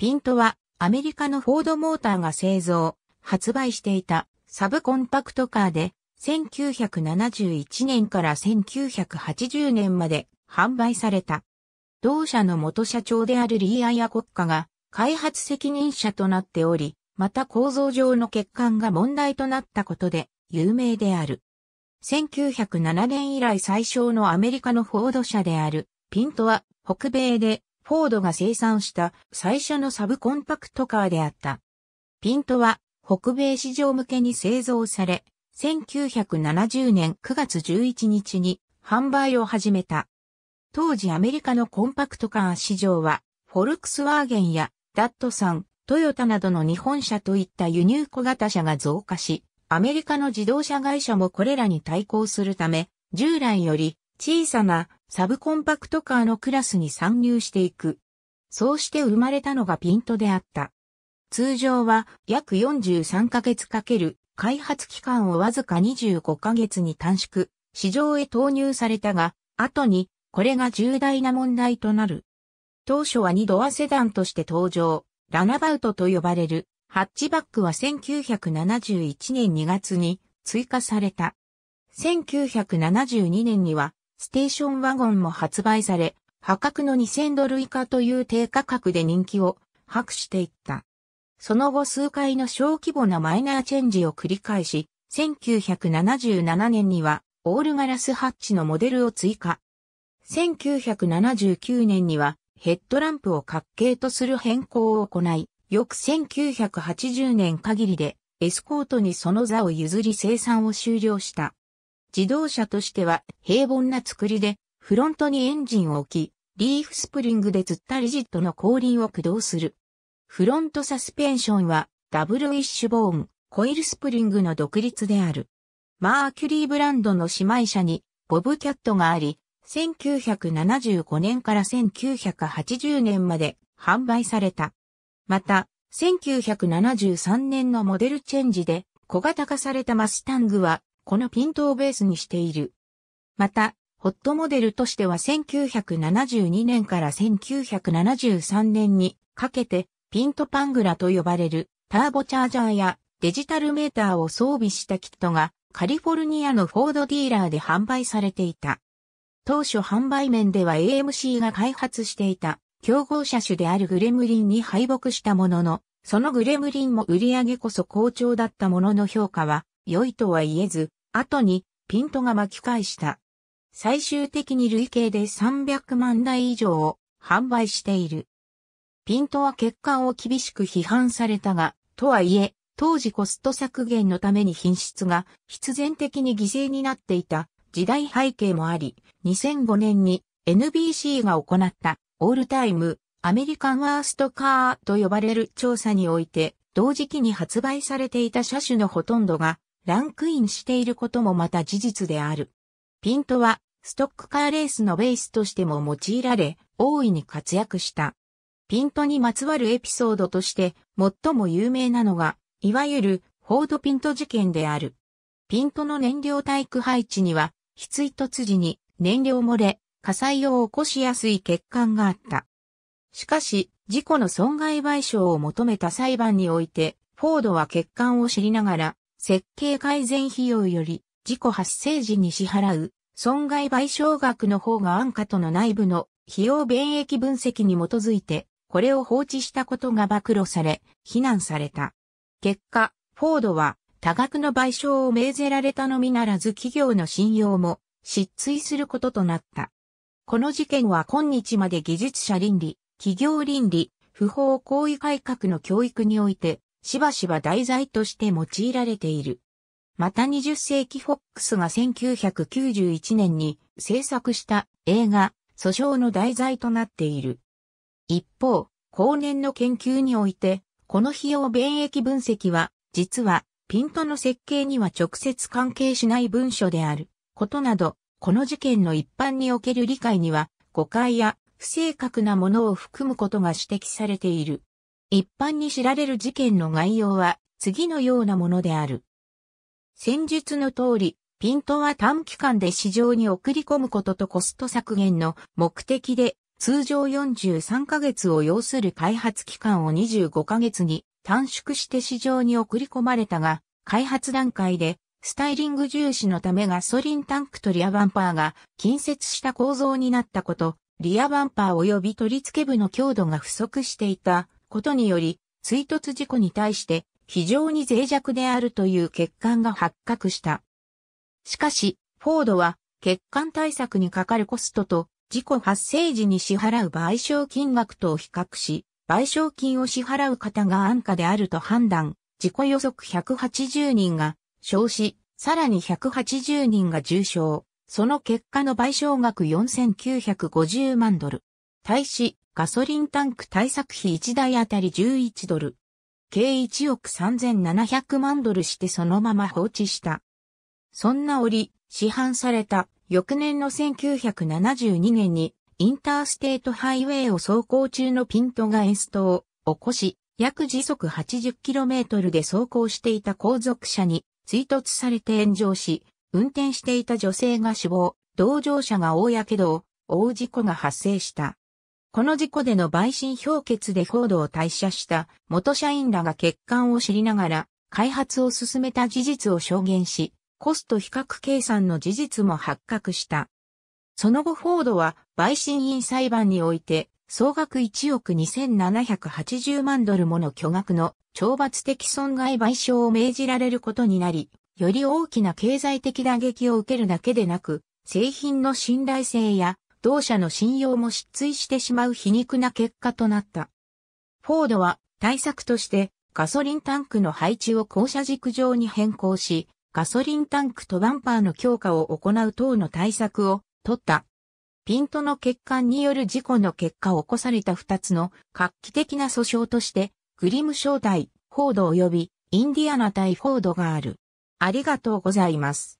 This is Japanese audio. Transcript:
ピントはアメリカのフォードモーターが製造、発売していたサブコンパクトカーで1971年から1980年まで販売された。同社の元社長であるリー・アヤ国家が開発責任者となっており、また構造上の欠陥が問題となったことで有名である。1907年以来最小のアメリカのフォード社であるピントは北米でフォードが生産した最初のサブコンパクトカーであった。ピントは北米市場向けに製造され、1970年9月11日に販売を始めた。当時アメリカのコンパクトカー市場は、フォルクスワーゲンやダットさん、トヨタなどの日本車といった輸入小型車が増加し、アメリカの自動車会社もこれらに対抗するため、従来より小さなサブコンパクトカーのクラスに参入していく。そうして生まれたのがピントであった。通常は約43ヶ月かける開発期間をわずか25ヶ月に短縮、市場へ投入されたが、後にこれが重大な問題となる。当初は2ドアセダンとして登場、ラナバウトと呼ばれるハッチバックは1971年2月に追加された。1972年にはステーションワゴンも発売され、破格の2000ドル以下という低価格で人気を博していった。その後数回の小規模なマイナーチェンジを繰り返し、1977年にはオールガラスハッチのモデルを追加。1979年にはヘッドランプを滑稽とする変更を行い、翌1980年限りでエスコートにその座を譲り生産を終了した。自動車としては平凡な作りで、フロントにエンジンを置き、リーフスプリングで釣ったリジットの後輪を駆動する。フロントサスペンションはダブルウィッシュボーン、コイルスプリングの独立である。マーキュリーブランドの姉妹車にボブキャットがあり、1975年から1980年まで販売された。また、1973年のモデルチェンジで小型化されたマスタングはこのピントをベースにしている。また、ホットモデルとしては1972年から1973年にかけてピントパングラと呼ばれるターボチャージャーやデジタルメーターを装備したキットがカリフォルニアのフォードディーラーで販売されていた。当初販売面では AMC が開発していた競合車種であるグレムリンに敗北したものの、そのグレムリンも売り上げこそ好調だったものの評価は良いとは言えず、後にピントが巻き返した。最終的に累計で300万台以上を販売している。ピントは欠陥を厳しく批判されたが、とはいえ、当時コスト削減のために品質が必然的に犠牲になっていた時代背景もあり、2005年に NBC が行ったオールタイムアメリカンワーストカーと呼ばれる調査において、同時期に発売されていた車種のほとんどがランクインしていることもまた事実である。ピントはストックカーレースのベースとしても用いられ、大いに活躍した。ピントにまつわるエピソードとして最も有名なのが、いわゆるフォードピント事件である。ピントの燃料体育配置には、翡翠突時に燃料漏れ、火災を起こしやすい欠陥があった。しかし、事故の損害賠償を求めた裁判において、フォードは欠陥を知りながら、設計改善費用より事故発生時に支払う損害賠償額の方が安価との内部の費用便益分析に基づいて、これを放置したことが暴露され、非難された。結果、フォードは多額の賠償を命ぜられたのみならず企業の信用も失墜することとなった。この事件は今日まで技術者倫理、企業倫理、不法行為改革の教育においてしばしば題材として用いられている。また20世紀フォックスが1991年に制作した映画、訴訟の題材となっている。一方、後年の研究において、この費用便益分析は、実は、ピントの設計には直接関係しない文書である、ことなど、この事件の一般における理解には、誤解や不正確なものを含むことが指摘されている。一般に知られる事件の概要は次のようなものである。戦術の通り、ピントは短期間で市場に送り込むこととコスト削減の目的で、通常43ヶ月を要する開発期間を25ヶ月に短縮して市場に送り込まれたが、開発段階でスタイリング重視のためガソリンタンクとリアバンパーが近接した構造になったこと、リアバンパー及び取り付け部の強度が不足していたことにより、追突事故に対して非常に脆弱であるという欠陥が発覚した。しかし、フォードは欠陥対策にかかるコストと事故発生時に支払う賠償金額と比較し、賠償金を支払う方が安価であると判断、事故予測180人が少子、さらに180人が重傷、その結果の賠償額4950万ドル。対し、ガソリンタンク対策費1台あたり11ドル。計1億3700万ドルしてそのまま放置した。そんな折、市販された翌年の1972年にインターステートハイウェイを走行中のピントがエンストを起こし、約時速 80km で走行していた後続車に追突されて炎上し、運転していた女性が死亡、同乗者が大火傷を負う事故が発生した。この事故での陪審評決でフォードを退社した元社員らが欠陥を知りながら開発を進めた事実を証言し、コスト比較計算の事実も発覚した。その後フォードは陪審員裁判において総額1億2780万ドルもの巨額の懲罰的損害賠償を命じられることになり、より大きな経済的打撃を受けるだけでなく、製品の信頼性や同社の信用も失墜してしまう皮肉な結果となった。フォードは対策としてガソリンタンクの配置を降車軸上に変更し、ガソリンタンクとバンパーの強化を行う等の対策を取った。ピントの欠陥による事故の結果を起こされた2つの画期的な訴訟として、グリム招待、フォード及びインディアナ対フォードがある。ありがとうございます。